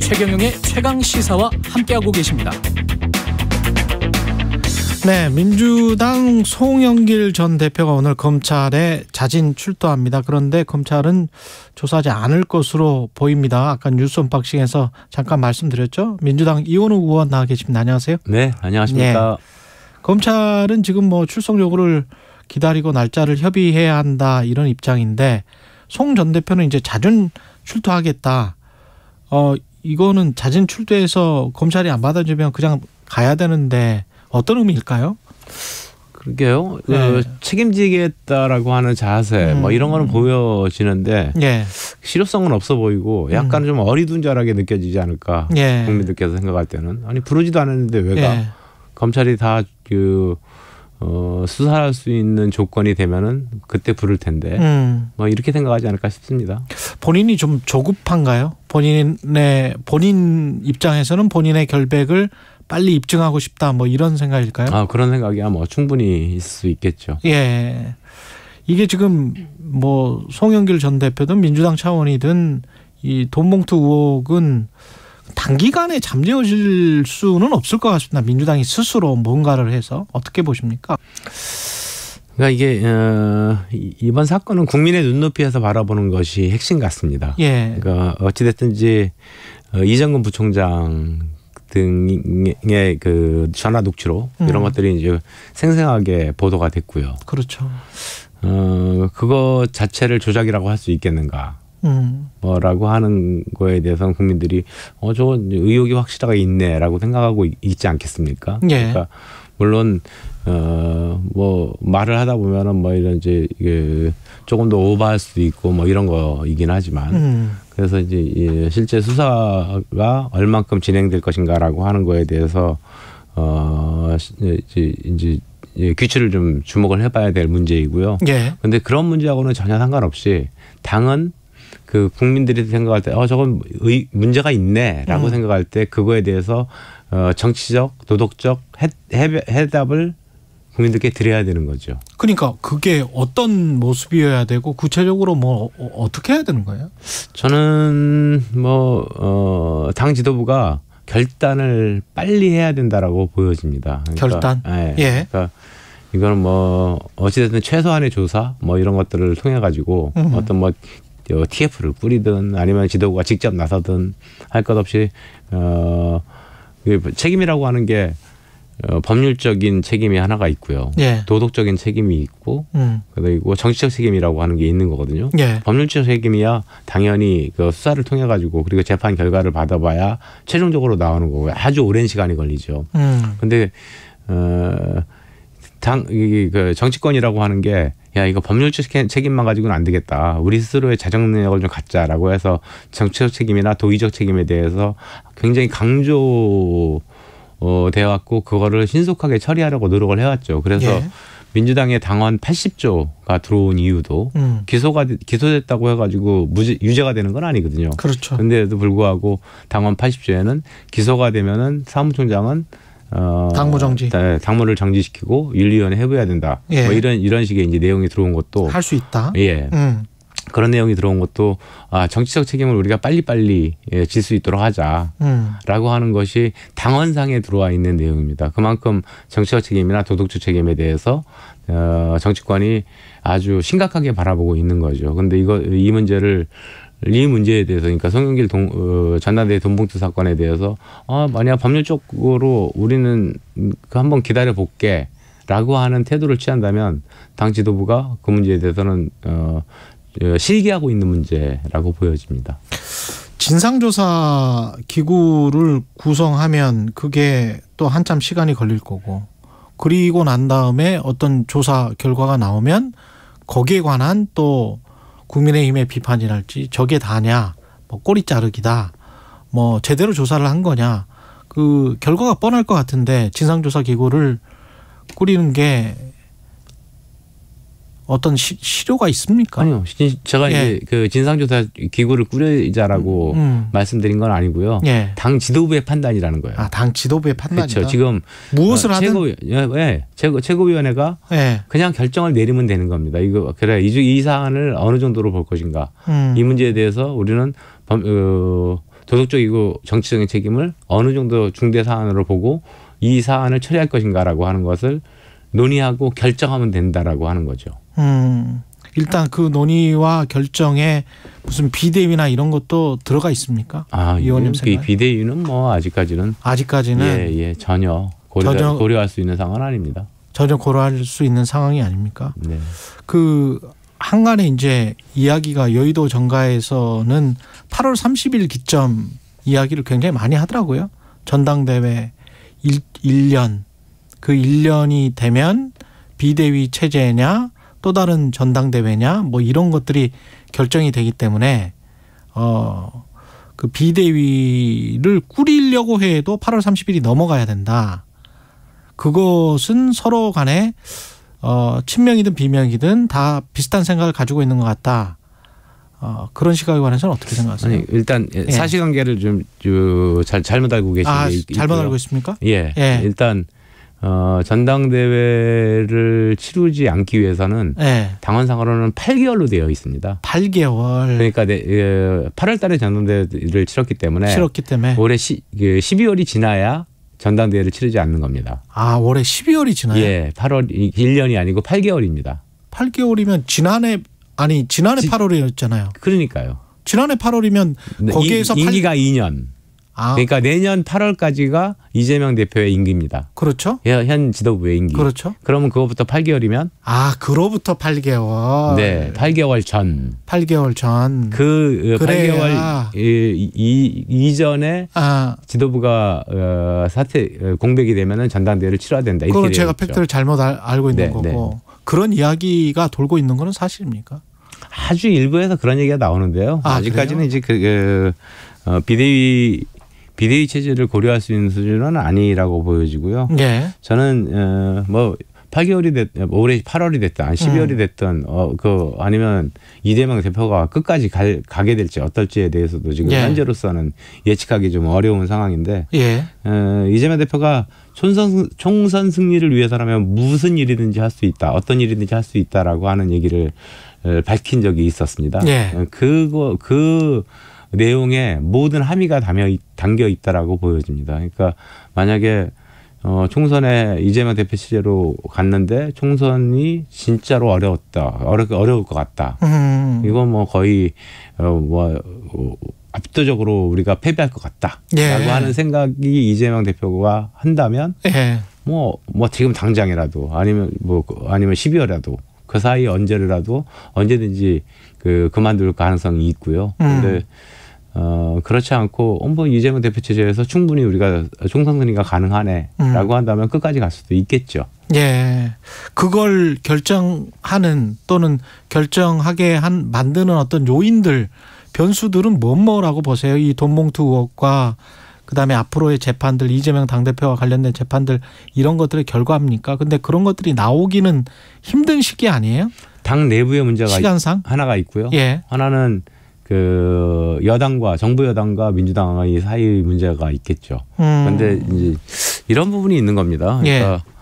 최경영의 최강 시사와 함께하고 계십니다. 네, 민주당 송영길 전 대표가 오늘 검찰에 자진 출두합니다. 그런데 검찰은 조사하지 않을 것으로 보입니다. 아까 뉴스 언박싱에서 잠깐 말씀드렸죠. 민주당 이원우 의원 나와 계십니다. 안녕하세요. 네, 안녕하십니까. 네, 검찰은 지금 뭐 출석 요구를 기다리고 날짜를 협의해야 한다 이런 입장인데 송 전 대표는 이제 자진 출두하겠다. 어, 이거는 자진 출두해서 검찰이 안 받아주면 그냥 가야 되는데 어떤 의미일까요? 그러게요. 그 네. 그 책임지겠다라고 하는 자세 음. 뭐 이런 거는 보여지는데 네. 실효성은 없어 보이고 약간 음. 좀 어리둥절하게 느껴지지 않을까 네. 국민들께서 생각할 때는 아니 부르지도 않았는데 왜가 예. 검찰이 다그 어, 수사할 수 있는 조건이 되면은 그때 부를 텐데 음. 뭐 이렇게 생각하지 않을까 싶습니다. 본인이 좀 조급한가요? 본인의 본인 입장에서는 본인의 결백을 빨리 입증하고 싶다 뭐 이런 생각일까요? 아 그런 생각이야 뭐 충분히 있을 수 있겠죠. 예. 이게 지금 뭐 송영길 전 대표든 민주당 차원이든 이 돈봉투 의혹은 단기간에 잠재워질 수는 없을 것 같습니다. 민주당이 스스로 뭔가를 해서 어떻게 보십니까? 그러니까 이게 어, 이번 사건은 국민의 눈높이에서 바라보는 것이 핵심 같습니다. 예. 그러니까 어찌 됐든지 어, 이정근 부총장 등의 그 전화 녹취록 음. 이런 것들이 이제 생생하게 보도가 됐고요. 그렇죠. 어, 그거 자체를 조작이라고 할 수 있겠는가? 뭐 라고 하는 거에 대해서는 국민들이 어, 저 의혹이 확실하게 있네라고 생각하고 있지 않겠습니까? 예. 그러니까 물론 어, 뭐 말을 하다 보면은 뭐 이런 이제 이게 조금 더 오버할 수도 있고 뭐 이런 거이긴 하지만 음. 그래서 이제 실제 수사가 얼만큼 진행될 것인가라고 하는 거에 대해서 어 예, 이제 이제 예, 규칙을 좀 주목을 해봐야 될 문제이고요. 예. 그런데 그런 문제하고는 전혀 상관없이 당은 그 국민들이 생각할 때어 저건 의, 문제가 있네라고 음. 생각할 때 그거에 대해서 어 정치적 도덕적 해, 해, 해답을 국민들께 드려야 되는 거죠. 그러니까 그게 어떤 모습이어야 되고 구체적으로 뭐 어, 어, 어떻게 해야 되는 거예요? 저는 뭐어당 지도부가 결단을 빨리 해야 된다라고 보여집니다. 그러니까, 결단. 네, 예. 그러니까 이거는 뭐 어찌됐든 최소한의 조사 뭐 이런 것들을 통해 가지고 어떤 뭐 TF를 뿌리든 아니면 지도부가 직접 나서든 할 것 없이 어 그 책임이라고 하는 게 어, 법률적인 책임이 하나가 있고요. 예. 도덕적인 책임이 있고 음. 그리고 정치적 책임이라고 하는 게 있는 거거든요. 예. 법률적 책임이야 당연히 그 수사를 통해 가지고 그리고 재판 결과를 받아봐야 최종적으로 나오는 거고 아주 오랜 시간이 걸리죠. 음. 근데 어, 당, 이, 그 정치권이라고 하는 게야 이거 법률 적 책임만 가지고는 안 되겠다. 우리 스스로의 자정 능력을 좀 갖자라고 해서 정치적 책임이나 도의적 책임에 대해서 굉장히 강조 어, 되어왔고 그거를 신속하게 처리하려고 노력을 해왔죠. 그래서 예. 민주당의 당원 80조가 들어온 이유도 음. 기소가 기소됐다고 해가지고 무죄 유죄가 되는 건 아니거든요. 그렇죠. 그런데도 불구하고 당원 80조에는 기소가 되면은 사무총장은 어, 당무 정지. 네, 당무를 정지시키고 윤리위원회 해봐야 된다. 예. 뭐 이런 이런 식의 이제 내용이 들어온 것도 할 수 있다. 예. 음. 그런 내용이 들어온 것도 아 정치적 책임을 우리가 빨리빨리 예, 질수 있도록 하자라고 음. 하는 것이 당헌상에 들어와 있는 내용입니다. 그만큼 정치적 책임이나 도덕적 책임에 대해서 어, 정치권이 아주 심각하게 바라보고 있는 거죠. 근데 이거 이 문제를 이 문제에 대해서 그러니까 성영길 동, 어, 전남대 돈봉투 사건에 대해서 아 만약 법률적으로 우리는 그 한번 기다려 볼게 라고 하는 태도를 취한다면 당 지도부가 그 문제에 대해서는 어, 어, 실기하고 있는 문제라고 보여집니다. 진상조사 기구를 구성하면 그게 또 한참 시간이 걸릴 거고 그리고 난 다음에 어떤 조사 결과가 나오면 거기에 관한 또 국민의힘의 비판이랄지 저게 다냐, 뭐 꼬리 자르기다, 뭐 제대로 조사를 한 거냐, 그 결과가 뻔할 것 같은데 진상조사 기구를 꾸리는 게 어떤 시, 실효가 있습니까? 아니요. 제가 예. 이제 그 진상조사 기구를 꾸려자라고 음, 음. 말씀드린 건 아니고요. 예. 당 지도부의 판단이라는 거예요. 아, 당 지도부의 판단이다. 그렇죠. 지금 무엇을 어, 최고, 하든 예, 예, 최고 최고위원회가 예. 그냥 결정을 내리면 되는 겁니다. 이거 그래 이, 이 사안을 어느 정도로 볼 것인가 음. 이 문제에 대해서 우리는 범, 어, 도덕적이고 정치적인 책임을 어느 정도 중대 사안으로 보고 이 사안을 처리할 것인가라고 하는 것을 논의하고 결정하면 된다라고 하는 거죠. 음. 일단 그 논의와 결정에 무슨 비대위나 이런 것도 들어가 있습니까? 아, 의원님 예. 그 생각 비대위는 뭐 아직까지는 아직까지는 예, 예, 전혀 고려 전혀, 고려할 수 있는 상황은 아닙니다. 전혀 고려할 수 있는 상황이 아닙니까? 네. 그 한간에 이제 이야기가 여의도 정가에서는 8월 30일 기점 이야기를 굉장히 많이 하더라고요. 전당대회 1, 1년 그 1년이 되면 비대위 체제냐 또 다른 전당대회냐 뭐 이런 것들이 결정이 되기 때문에 어. 그 비대위를 꾸리려고 해도 8월 30일이 넘어가야 된다. 그것은 서로 간에 어, 친명이든 비명이든 다 비슷한 생각을 가지고 있는 것 같다. 어, 그런 시각에 관해서는 어떻게 생각하세요? 아니, 일단 예. 사실관계를 좀잘 잘못 알고 계시는 아, 잘못 알고 있습니까? 예. 예. 일단 어, 전당대회를 치르지 않기 위해서는 네. 예. 당원 상으로는 8개월로 되어 있습니다. 8개월. 그러니까 네, 8월 예, 달에 전당대회를 치렀기 때문에 치렀기 때문에 올해 시, 12월이 그 지나야 전당대회를 치르지 않는 겁니다. 아, 올해 12월이 지나요? 예, 8월 1년이 아니고 8개월입니다. 8개월이면 지난해 아니 지난해 지, 8월이었잖아요. 그러니까요. 지난해 8월이면 거기에서 인기가 8... 2년. 아. 그러니까 내년 8월까지가 이재명 대표의 임기입니다. 그렇죠. 예, 현 지도부의 임기. 그렇죠. 그러면 그거부터 8개월이면 아, 그로부터 8개월. 네, 8개월 전. 8개월 전. 그 어, 그래야. 8개월 이, 이, 이전에 아. 지도부가 어, 사퇴 어, 공백이 되면은 전당대회를 치러야 된다. 이렇게 그럼 제가 있죠. 팩트를 잘못 알, 고 있는 네, 네. 거고. 네. 그런 이야기가 돌고 있는 거는 사실입니까? 아주 일부에서 그런 얘기가 나오는데요. 아, 직까지는 이제 그, 그 어, 비대위 비대위 체제를 고려할 수 있는 수준은 아니라고 보여지고요. 네. 저는 어, 뭐 8개월이 됐, 올해 8월이 됐든, 12월이 음. 됐든, 어, 그, 아니면 이재명 대표가 끝까지 갈, 가게 될지 어떨지에 대해서도 지금 예. 현재로서는 예측하기 좀 어려운 상황인데, 예. 어, 이재명 대표가 총선, 총선 승리를 위해서라면 무슨 일이든지 할 수 있다, 어떤 일이든지 할 수 있다라고 하는 얘기를 어, 밝힌 적이 있었습니다. 예. 어, 그거, 그, 내용에 모든 함의가 담겨 있다라고 보여집니다. 그러니까 만약에 어, 총선에 이재명 대표 시대로 갔는데 총선이 진짜로 어려웠다. 어려, 어려울 것 같다. 음. 이건 뭐 거의, 어, 뭐, 압도적으로 우리가 패배할 것 같다. 예. 라고 하는 생각이 이재명 대표가 한다면, 예. 뭐, 뭐 지금 당장이라도 아니면 뭐, 아니면 12월이라도 그 사이 언제라도 언제든지 그, 그만둘 가능성이 있고요. 음. 근데 어, 그렇지 않고 엄부 어, 뭐, 이재명 대표 체제에서 충분히 우리가 총선선의가 가능하네라고 음. 한다면 끝까지 갈 수도 있겠죠. 예. 그걸 결정하는 또는 결정하게 한 만드는 어떤 요인들 변수들은 뭐뭐라고 보세요. 이 돈봉투 의혹과 그다음에 앞으로의 재판들 이재명 당대표와 관련된 재판들 이런 것들의 결과입니까? 근데 그런 것들이 나오기는 힘든 시기 아니에요? 당 내부의 문제가 시간상 하나가 있고요. 예. 하나는 그 여당과 정부 여당과 민주당의 사이 문제가 있겠죠. 음. 그런데 이제 이런 부분이 있는 겁니다. 예. 그러니까 예.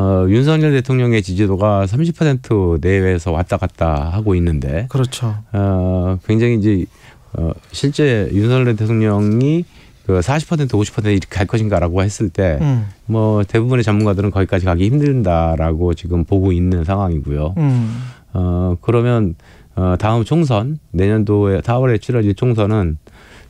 어, 윤석열 대통령의 지지도가 30% 내외에서 왔다 갔다 하고 있는데, 그렇죠. 어, 굉장히 이제 어, 실제 윤석열 대통령이 그 40% 50% 이렇게 갈 것인가라고 했을 때뭐 음. 대부분의 전문가들은 거기까지 가기 힘든다라고 지금 보고 있는 상황이고요. 음. 어, 그러면 어, 다음 총선 내년도에 4월에 치러질 총선은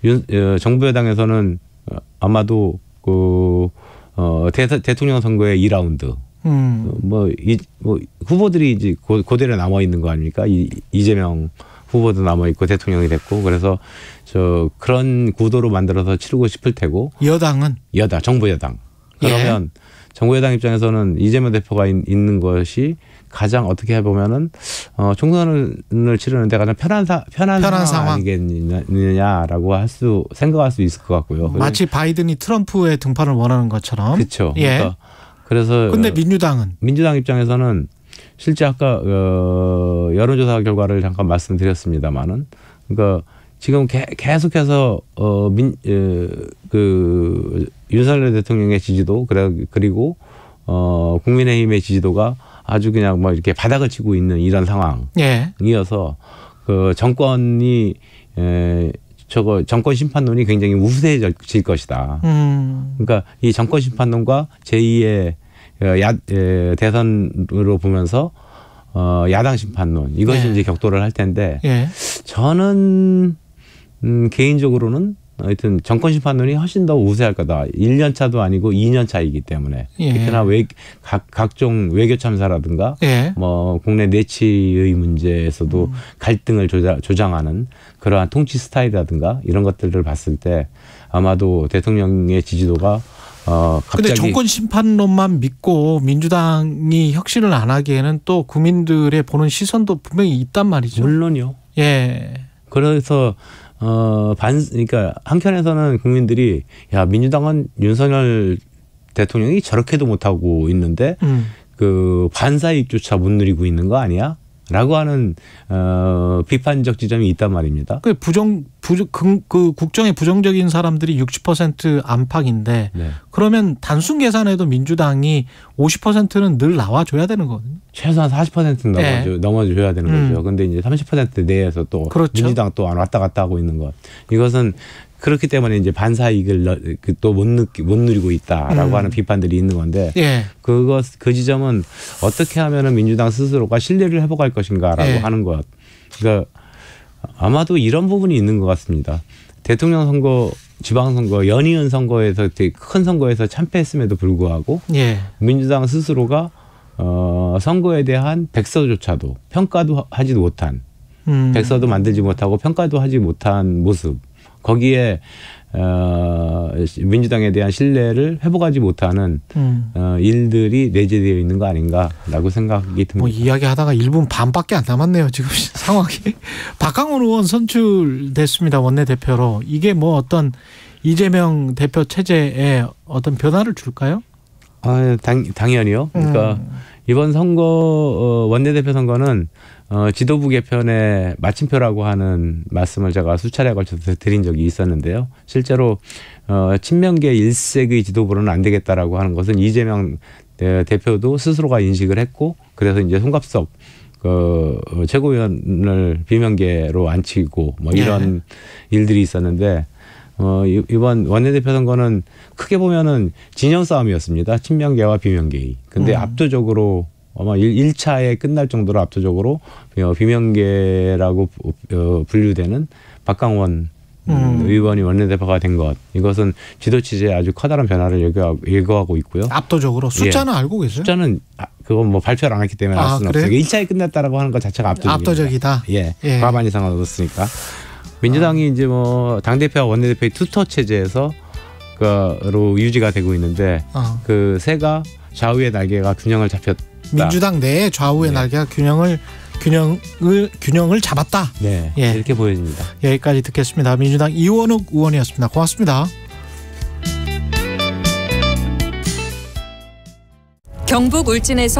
윤, 어, 정부 여당에서는 어, 아마도 그 어, 대, 대통령 선거의 2라운드 음. 어, 뭐, 이, 뭐 후보들이 이제 고, 대로 남아 있는 거 아닙니까? 이, 이재명 후보도 남아 있고 대통령이 됐고 그래서 저 그런 구도로 만들어서 치르고 싶을 테고 여당은 여당 정부 여당 그러면 예. 정부 여당 입장에서는 이재명 대표가 인, 있는 것이 가장 어떻게 해보면은 어, 총선을 치르는데 가장 편한 사 편한, 편한 상황 이겠느냐라고할 수 생각할 수 있을 것 같고요. 마치 바이든이 트럼프의 등판을 원하는 것처럼. 그렇죠. 예. 그러니까 그래서 근데 어, 민주당은 민주당 입장에서는 실제 아까 어, 여론조사 결과를 잠깐 말씀드렸습니다만은 그러니까. 지금 개, 계속해서 어민그 어, 윤석열 대통령의 지지도 그래 그리고 어 국민의힘의 지지도가 아주 그냥 막 뭐 이렇게 바닥을 치고 있는 이런 상황이어서 예. 그 정권이 에 저거 정권 심판론이 굉장히 우세해질 것이다. 음. 그러니까 이 정권 심판론과 제2의 어, 야, 대선으로 보면서 어, 야당 심판론 이것이 예. 이제 격돌을 할 텐데 예. 저는 음, 개인적으로는 하여튼 정권 심판론이 훨씬 더 우세할 거다. 1년 차도 아니고 2년 차이기 때문에 예. 특히나 외, 각, 각종 외교 참사라든가 예. 뭐 국내 내치의 문제에서도 음. 갈등을 조자, 조장하는 그러한 통치 스타일이라든가 이런 것들을 봤을 때 아마도 대통령의 지지도가 어, 근데 정권 심판론만 믿고 민주당이 혁신을 안 하기에는 또 국민들의 보는 시선도 분명히 있단 말이죠. 물론요. 예. 그래서 어, 반, 그러니까 한켠에서는 국민들이 야, 민주당은 윤석열 대통령이 저렇게도 못하고 있는데 음. 그 반사 이익조차 못 누리고 있는 거 아니야? 라고 하는 어, 비판적 지점이 있단 말입니다. 그 부정 부, 그, 그 국정에 부정적인 사람들이 60% 안팎인데 네. 그러면 단순 계산해도 민주당이 50%는 늘 나와줘야 되는 거거든요. 최소한 40%는 네. 넘어줘, 넘어줘야 되는 음. 거죠. 근데 이제 30% 내에서 또 그렇죠. 민주당 또 안 왔다 갔다 하고 있는 것. 이것은 그렇기 때문에 이제 반사 이익을 그 또 못 느끼 못 누리고 있다라고 음. 하는 비판들이 있는 건데 예. 그것 그 지점은 어떻게 하면은 민주당 스스로가 신뢰를 회복할 것인가라고 예. 하는 것. 그러니까 아마도 이런 부분이 있는 것 같습니다. 대통령 선거, 지방선거, 연이은 선거에서 되게 큰 선거에서 참패했음에도 불구하고 예. 민주당 스스로가 어, 선거에 대한 백서조차도 평가도 하지 못한 음. 백서도 만들지 못하고 평가도 하지 못한 모습 거기에 어, 민주당에 대한 신뢰를 회복하지 못하는 음. 어, 일들이 내재되어 있는 거 아닌가라고 생각이 듭니다. 뭐 이야기하다가 1분 반밖에 안 남았네요. 지금 상황이. 박강훈 의원 선출됐습니다. 원내대표로. 이게 뭐 어떤 이재명 대표 체제에 어떤 변화를 줄까요? 아, 당, 당연히요. 그러니까 음. 이번 선거 어, 원내대표 선거는 어, 지도부 개편의 마침표라고 하는 말씀을 제가 수차례에 걸쳐서 드린 적이 있었는데요. 실제로 어, 친명계 일색의 지도부는안 되겠다라고 하는 것은 이재명 대표도 스스로가 인식을 했고 그래서 이제 송갑석그 최고위원을 비명계로 앉히고 뭐 이런 네. 일들이 있었는데 어, 이번 원내대표 선거는 크게 보면은 진영 싸움이었습니다. 친명계와 비명계의. 근데 음. 압도적으로 아마 일차에 끝날 정도로 압도적으로 어, 비명계라고 어, 분류되는 박강원 음. 의원이 원내대표가 된 것. 이것은 지도 취지에 아주 커다란 변화를 예고하고, 있고요. 압도적으로 예. 숫자는 예. 알고 계세요? 숫자는 아, 그건 뭐 발표를 안 했기 때문에 아, 알 수는 그래요? 없어요. 1차에 끝났다라고 하는 것 자체가 압도적이다. 압도적이다. 예. 예. 과반 이상은 얻었으니까. 민주당이 이제 뭐 당대표와 원내대표의 투터 체제에서 그로 유지가 되고 있는데 어. 그 새가 좌우의 날개가 균형을 잡혔다. 민주당 내 좌우의 네. 날개가 균형을 균형을 균형을 잡았다. 네, 예. 이렇게 보여집니다. 여기까지 듣겠습니다. 민주당 이원욱 의원이었습니다. 고맙습니다. 경북 울진에서